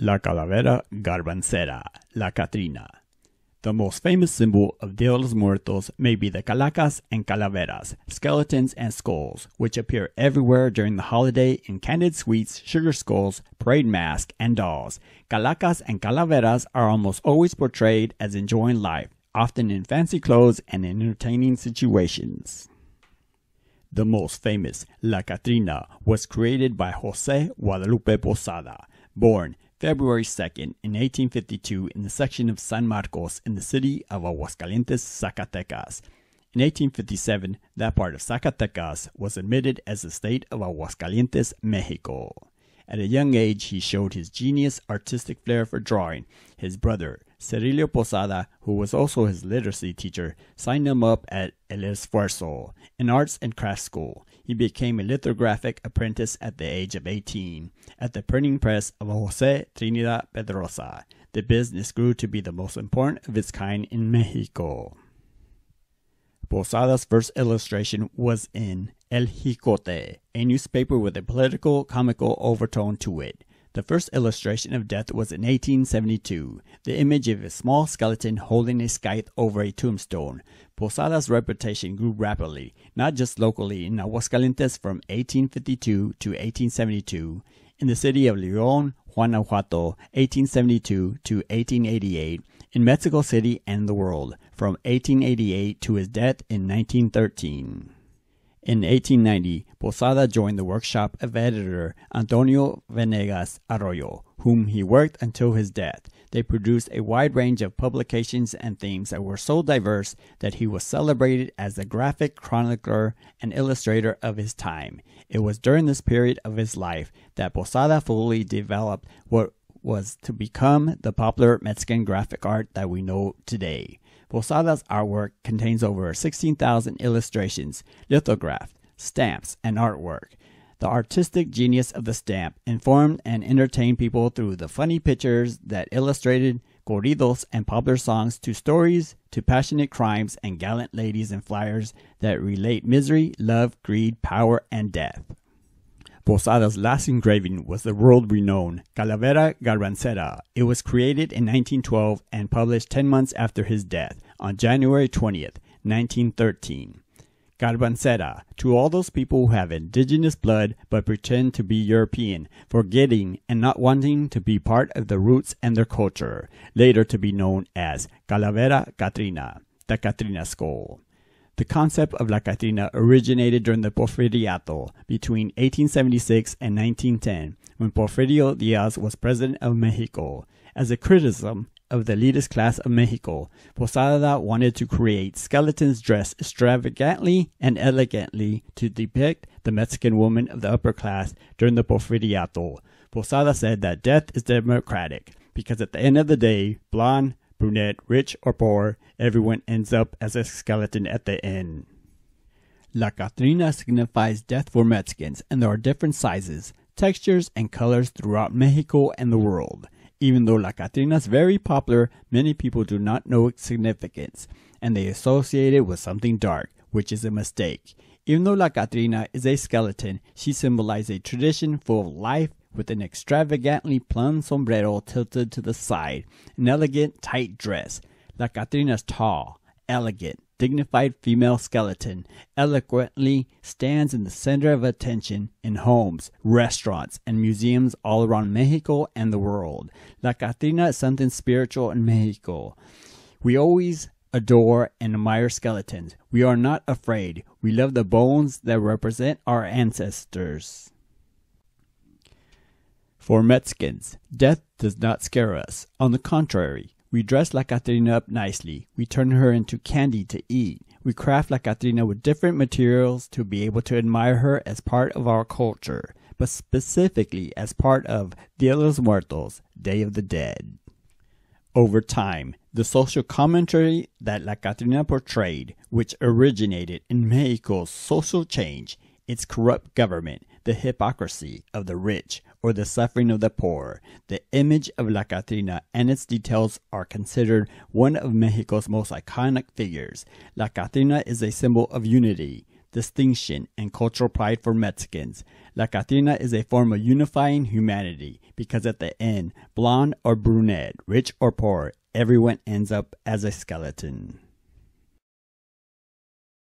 La Calavera Garbancera, La Catrina. The most famous symbol of Dia de los Muertos may be the calacas and calaveras, skeletons and skulls, which appear everywhere during the holiday in candied sweets, sugar skulls, parade masks, and dolls. Calacas and calaveras are almost always portrayed as enjoying life, often in fancy clothes and in entertaining situations. The most famous, La Catrina, was created by Jose Guadalupe Posada, born February 2nd in 1852 in the section of San Marcos in the city of Aguascalientes, Zacatecas. In 1857, that part of Zacatecas was admitted as the state of Aguascalientes, Mexico. At a young age, he showed his genius artistic flair for drawing. His brother, Cerilio Posada, who was also his literacy teacher, signed him up at El Esfuerzo, an arts and crafts school. He became a lithographic apprentice at the age of 18 at the printing press of Jose Trinidad Pedrosa. The business grew to be the most important of its kind in Mexico. Posada's first illustration was in El Jicote, a newspaper with a political, comical overtone to it. The first illustration of death was in 1872, the image of a small skeleton holding a scythe over a tombstone. Posada's reputation grew rapidly, not just locally in Aguascalientes from 1852 to 1872, in the city of León, Guanajuato, 1872 to 1888, in Mexico City and the world, from 1888 to his death in 1913. In 1890, Posada joined the workshop of editor Antonio Venegas Arroyo, whom he worked until his death. They produced a wide range of publications and themes that were so diverse that he was celebrated as the graphic chronicler and illustrator of his time. It was during this period of his life that Posada fully developed what was to become the popular Mexican graphic art that we know today. Posada's artwork contains over 16,000 illustrations, lithographed, stamps, and artwork the artistic genius of the stamp, informed and entertained people through the funny pictures that illustrated corridos and popular songs to stories, to passionate crimes and gallant ladies and flyers that relate misery, love, greed, power, and death. Posada's last engraving was the world renowned Calavera Garbancera. It was created in 1912 and published 10 months after his death on January 20th, 1913. Garbancera, to all those people who have indigenous blood but pretend to be European, forgetting and not wanting to be part of the roots and their culture, later to be known as Calavera Catrina, the Catrina skull. The concept of La Catrina originated during the Porfiriato between 1876 and 1910, when Porfirio Diaz was president of Mexico, as a criticism of the leaders class of Mexico, Posada wanted to create skeletons dressed extravagantly and elegantly to depict the Mexican woman of the upper class during the Porfiriato. Posada said that death is democratic because at the end of the day, blonde, brunette, rich, or poor, everyone ends up as a skeleton at the end. La Catrina signifies death for Mexicans, and there are different sizes, textures, and colors throughout Mexico and the world. Even though La Catrina is very popular, many people do not know its significance, and they associate it with something dark, which is a mistake. Even though La Catrina is a skeleton, she symbolizes a tradition full of life with an extravagantly plum sombrero tilted to the side, an elegant tight dress. La Catrina is tall, elegant, dignified female skeleton eloquently stands in the center of attention in homes, restaurants, and museums all around Mexico and the world. La Catrina is something spiritual in Mexico. We always adore and admire skeletons. We are not afraid. We love the bones that represent our ancestors. For Mexicans, death does not scare us. On the contrary, we dress La Catrina up nicely. We turn her into candy to eat. We craft La Catrina with different materials to be able to admire her as part of our culture, but specifically as part of Dia de los Muertos, Day of the Dead. Over time, the social commentary that La Catrina portrayed, which originated in Mexico's social change, its corrupt government, the hypocrisy of the rich, or the suffering of the poor. The image of La Catrina and its details are considered one of Mexico's most iconic figures. La Catrina is a symbol of unity, distinction, and cultural pride for Mexicans. La Catrina is a form of unifying humanity because at the end, blonde or brunette, rich or poor, everyone ends up as a skeleton.